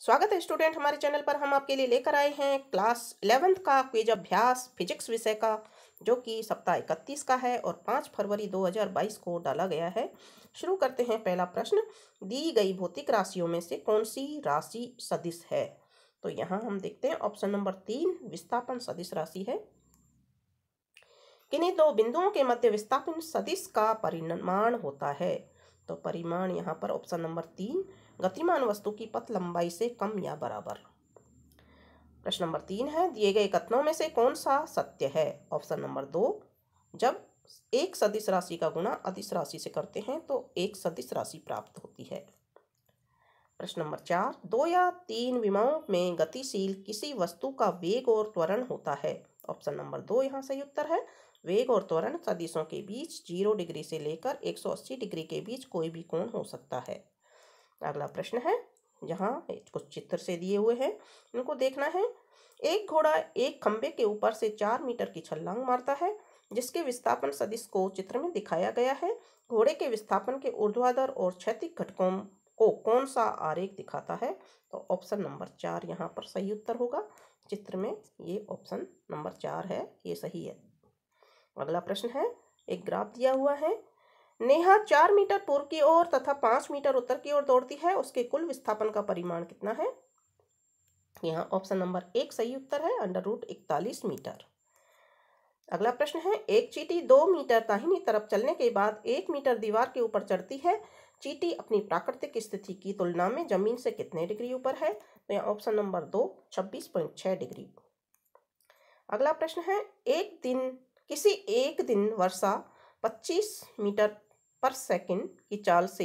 स्वागत है स्टूडेंट हमारे चैनल पर हम आपके लिए लेकर आए हैं क्लास इलेवेंथ का क्विज अभ्यास फिजिक्स विषय का जो कि सप्ताह इकतीस का है और पाँच फरवरी 2022 को डाला गया है शुरू करते हैं पहला प्रश्न दी गई भौतिक राशियों में से कौन सी राशि सदिश है तो यहाँ हम देखते हैं ऑप्शन नंबर तीन विस्थापन सदिश राशि है किन्हीं दो बिंदुओं के मध्य विस्थापन सदिश का परिमाण होता है तो परिमाण यहाँ पर ऑप्शन नंबर तीन गतिमान वस्तु की पथ लंबाई से कम या बराबर प्रश्न नंबर तीन है दिए गए कथनों में से कौन सा सत्य है ऑप्शन नंबर दो जब एक सदिश राशि का गुणा अधिस राशि से करते हैं तो एक सदिश राशि प्राप्त होती है प्रश्न नंबर चार दो या तीन विमाओं में गतिशील किसी वस्तु का वेग और त्वरण होता है ऑप्शन नंबर दो यहाँ सही उत्तर है वेग और त्वरण सदिशों के बीच जीरो डिग्री से लेकर एक सौ अस्सी डिग्री के बीच कोई भी कोण हो सकता है अगला प्रश्न है यहाँ कुछ चित्र से दिए हुए हैं इनको देखना है एक घोड़ा एक खंबे के ऊपर से चार मीटर की छलांग मारता है जिसके विस्थापन सदिश को चित्र में दिखाया गया है घोड़े के विस्थापन के ऊर्ध्वाधर और क्षैतिक घटकों को कौन सा आरेख दिखाता है तो ऑप्शन नंबर चार यहाँ पर सही उत्तर होगा चित्र में ये ऑप्शन नंबर चार है ये सही है अगला प्रश्न है एक ग्राफ दिया हुआ है नेहा चार मीटर पूर्व की ओर तथा पांच मीटर उत्तर की ओर दौड़ती है उसके कुल विस्थापन का परिमाण कितना है यहाँ ऑप्शन नंबर एक सही उत्तर है अंडर रूट इकतालीस मीटर अगला प्रश्न है एक चीटी दो मीटर दाहिनी तरफ चलने के बाद एक मीटर दीवार के ऊपर चढ़ती है चीटी अपनी प्राकृतिक स्थिति की तुलना में जमीन से कितने डिग्री ऊपर है तो यहाँ ऑप्शन नंबर दो छब्बीस पॉइंट छह डिग्री अगला प्रश्न है एक दिन किसी एक दिन वर्षा 25 मीटर पर सेकंड की चाल से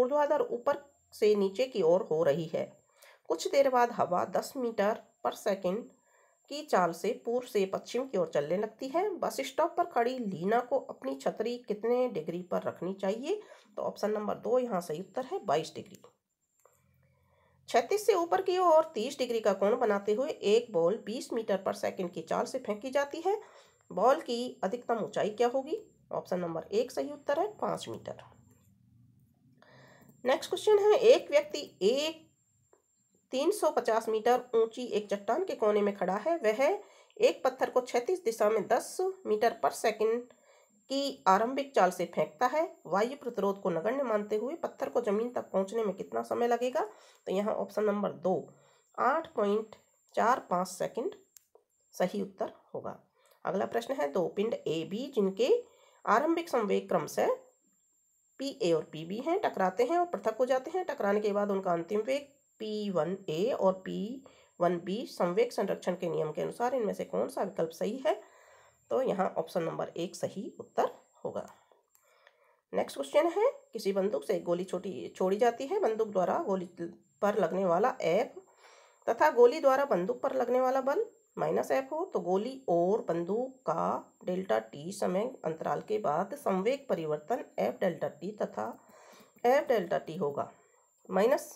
ऊर्ध्वाधर ऊपर से नीचे की ओर हो रही है कुछ देर बाद हवा दस मीटर पर सेकंड की चाल से पूर्व से पश्चिम की ओर चलने लगती है बस स्टॉप पर खड़ी लीना को अपनी छतरी कितने डिग्री पर रखनी चाहिए तो ऑप्शन नंबर दो यहाँ सही उत्तर है बाईस डिग्री छत्तीस से ऊपर की ओर तीस डिग्री का कोण बनाते हुए एक बॉल बीस मीटर पर सेकंड की चाल से फेंकी जाती है बॉल की अधिकतम ऊंचाई क्या होगी ऑप्शन नंबर एक सही उत्तर है पांच मीटर नेक्स्ट क्वेश्चन है एक व्यक्ति एक 350 मीटर ऊंची एक चट्टान के कोने में खड़ा है वह एक पत्थर को छत्तीस दिशा में 10 मीटर पर सेकंड की आरंभिक चाल से फेंकता है वायु प्रतिरोध को नगण्य मानते हुए पत्थर को जमीन तक पहुंचने में कितना समय लगेगा तो यहाँ ऑप्शन नंबर दो आठ पॉइंट चार पाँच सेकेंड सही उत्तर होगा अगला प्रश्न है दो पिंड ए बी जिनके आरंभिक संवेग से पी ए और पी बी हैं टकराते हैं और पृथक हो जाते हैं टकराने के बाद उनका अंतिम वेग पी वन ए और पी वन बी संवेग संरक्षण के नियम के अनुसार इनमें से कौन सा विकल्प सही है तो यहाँ ऑप्शन नंबर एक सही उत्तर होगा नेक्स्ट क्वेश्चन है किसी बंदूक से गोली छोटी छोड़ी जाती है बंदूक द्वारा गोली पर लगने वाला एफ तथा गोली द्वारा बंदूक पर लगने वाला बल माइनस एफ हो तो गोली और बंदूक का डेल्टा टी समय अंतराल के बाद संवेग परिवर्तन एफ डेल्टा टी तथा एफ डेल्टा टी होगा माइनस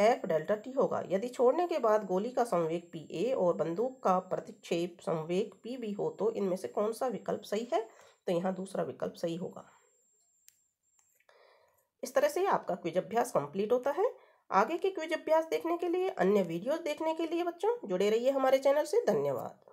एफ डेल्टा टी होगा यदि छोड़ने के बाद गोली का संवेग पी ए और बंदूक का प्रतिक्षेप संवेग पी बी हो तो इनमें से कौन सा विकल्प सही है तो यहाँ दूसरा विकल्प सही होगा इस तरह से आपका क्विज अभ्यास कंप्लीट होता है आगे के क्विज अभ्यास देखने के लिए अन्य वीडियोस देखने के लिए बच्चों जुड़े रहिए हमारे चैनल से धन्यवाद